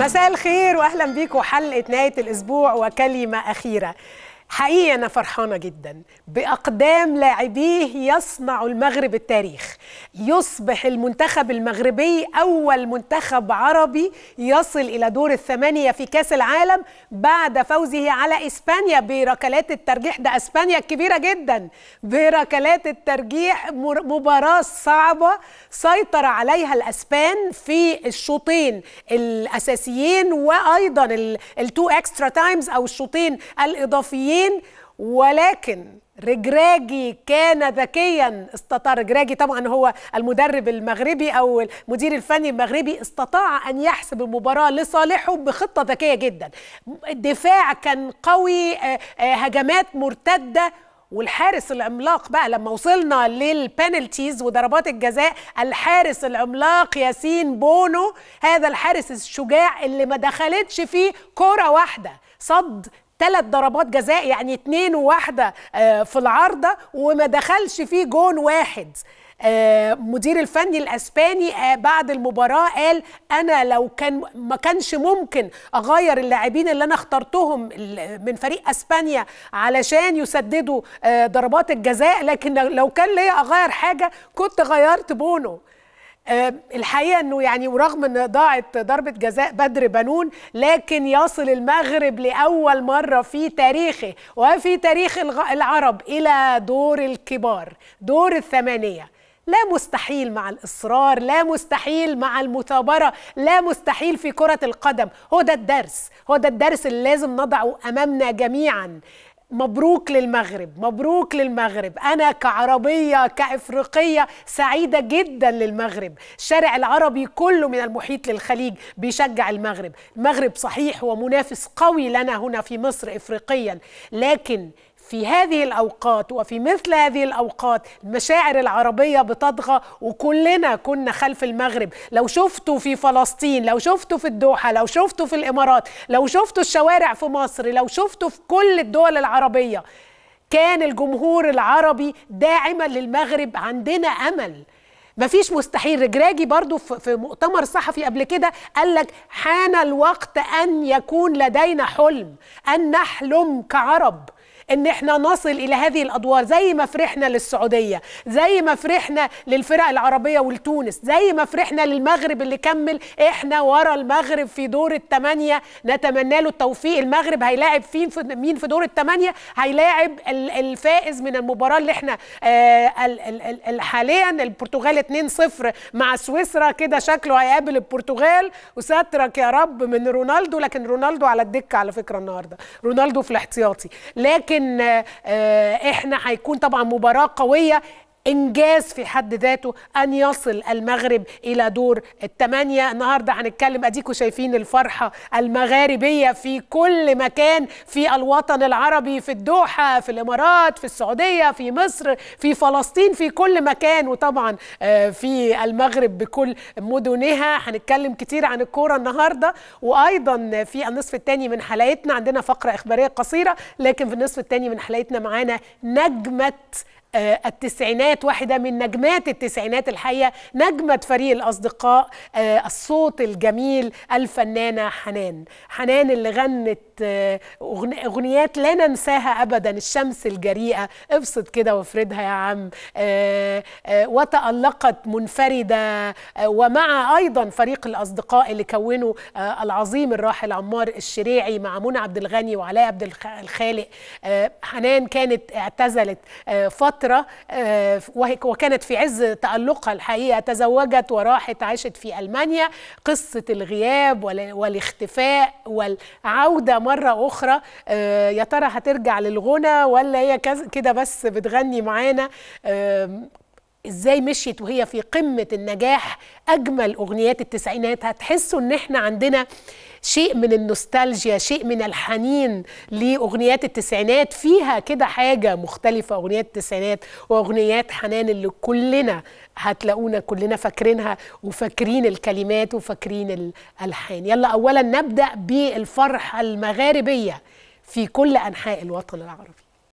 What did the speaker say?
مساء الخير واهلا بيكم حلقه نهايه الاسبوع وكلمه اخيره حقيقي أنا فرحانة جدا بأقدام لاعبيه يصنع المغرب التاريخ يصبح المنتخب المغربي أول منتخب عربي يصل إلى دور الثمانية في كاس العالم بعد فوزه على إسبانيا بركلات الترجيح ده إسبانيا الكبيرة جدا بركلات الترجيح مباراة صعبة سيطر عليها الأسبان في الشوطين الأساسيين وأيضا التو اكسترا تايمز أو الشوطين الإضافيين الدين ولكن رجراجي كان ذكيا استطاع رجراجي طبعا هو المدرب المغربي او المدير الفني المغربي استطاع ان يحسب المباراه لصالحه بخطه ذكيه جدا الدفاع كان قوي آه، آه، هجمات مرتده والحارس العملاق بقى لما وصلنا للبنالتيز وضربات الجزاء الحارس العملاق ياسين بونو هذا الحارس الشجاع اللي ما دخلتش فيه كرة واحدة صد ثلاث ضربات جزاء يعني اثنين وواحده آه، في العارضه وما دخلش فيه جون واحد آه، مدير الفني الاسباني آه، بعد المباراه قال انا لو كان ما كانش ممكن اغير اللاعبين اللي انا اخترتهم من فريق اسبانيا علشان يسددوا ضربات الجزاء لكن لو كان ليا اغير حاجه كنت غيرت بونو آه، الحقيقه انه يعني ورغم ان ضاعت ضربه جزاء بدر بنون لكن يصل المغرب لاول مره في تاريخه وفي تاريخ العرب الى دور الكبار دور الثمانيه لا مستحيل مع الاصرار لا مستحيل مع المثابره لا مستحيل في كره القدم هو ده الدرس هو ده الدرس اللي لازم نضعه امامنا جميعا مبروك للمغرب مبروك للمغرب انا كعربيه كافريقيه سعيده جدا للمغرب الشارع العربي كله من المحيط للخليج بيشجع المغرب المغرب صحيح هو منافس قوي لنا هنا في مصر افريقيا لكن في هذه الأوقات وفي مثل هذه الأوقات المشاعر العربية بتطغى وكلنا كنا خلف المغرب لو شفتوا في فلسطين لو شفتوا في الدوحة لو شفتوا في الإمارات لو شفتوا الشوارع في مصر لو شفتوا في كل الدول العربية كان الجمهور العربي داعما للمغرب عندنا أمل مفيش مستحيل رجراجي برضو في مؤتمر صحفي قبل كده قال لك حان الوقت أن يكون لدينا حلم أن نحلم كعرب ان احنا نصل الى هذه الادوار زي ما فرحنا للسعوديه زي ما فرحنا للفرق العربيه ولتونس زي ما فرحنا للمغرب اللي كمل احنا ورا المغرب في دور الثمانيه نتمنى له التوفيق المغرب هيلاعب فين في مين في دور الثمانيه هيلاعب الفائز من المباراه اللي احنا آه، حاليا البرتغال 2-0 مع سويسرا كده شكله هيقابل البرتغال وسترك يا رب من رونالدو لكن رونالدو على الدكه على فكره النهارده رونالدو في الاحتياطي لكن ان آه، احنا هيكون طبعا مباراه قويه انجاز في حد ذاته ان يصل المغرب الى دور الثمانيه النهارده هنتكلم اديكم شايفين الفرحه المغاربيه في كل مكان في الوطن العربي في الدوحه في الامارات في السعوديه في مصر في فلسطين في كل مكان وطبعا آه، في المغرب بكل مدنها هنتكلم كتير عن الكوره النهارده وايضا في النصف الثاني من حلقتنا عندنا فقره اخباريه قصيره لكن في النصف الثاني من حلقتنا معانا نجمه آه، التسعينات واحدة من نجمات التسعينات الحقيقة نجمة فريق الأصدقاء آه، الصوت الجميل الفنانة حنان حنان اللي غنت آه، أغنيات لا ننساها أبدا الشمس الجريئة افصد كده وافردها يا عم وتألقت منفردة ومع أيضا فريق الأصدقاء اللي كونوا العظيم الراحل عمار الشريعي مع منى عبد الغني وعلاء عبد الخالق حنان كانت اعتزلت فترة فترة آه، وكانت في عز تألقها الحقيقة تزوجت وراحت عاشت في ألمانيا قصة الغياب والاختفاء والعودة مرة أخرى آه، يا ترى هترجع للغنى ولا هي كده بس بتغني معانا ازاي مشيت وهي في قمة النجاح أجمل أغنيات التسعينات هتحسوا إن إحنا عندنا شيء من النوستالجيا شيء من الحنين لأغنيات التسعينات فيها كده حاجة مختلفة أغنيات التسعينات وأغنيات حنان اللي كلنا هتلاقونا كلنا فاكرينها وفاكرين الكلمات وفاكرين الألحان يلا أولا نبدأ بالفرحة المغاربية في كل أنحاء الوطن العربي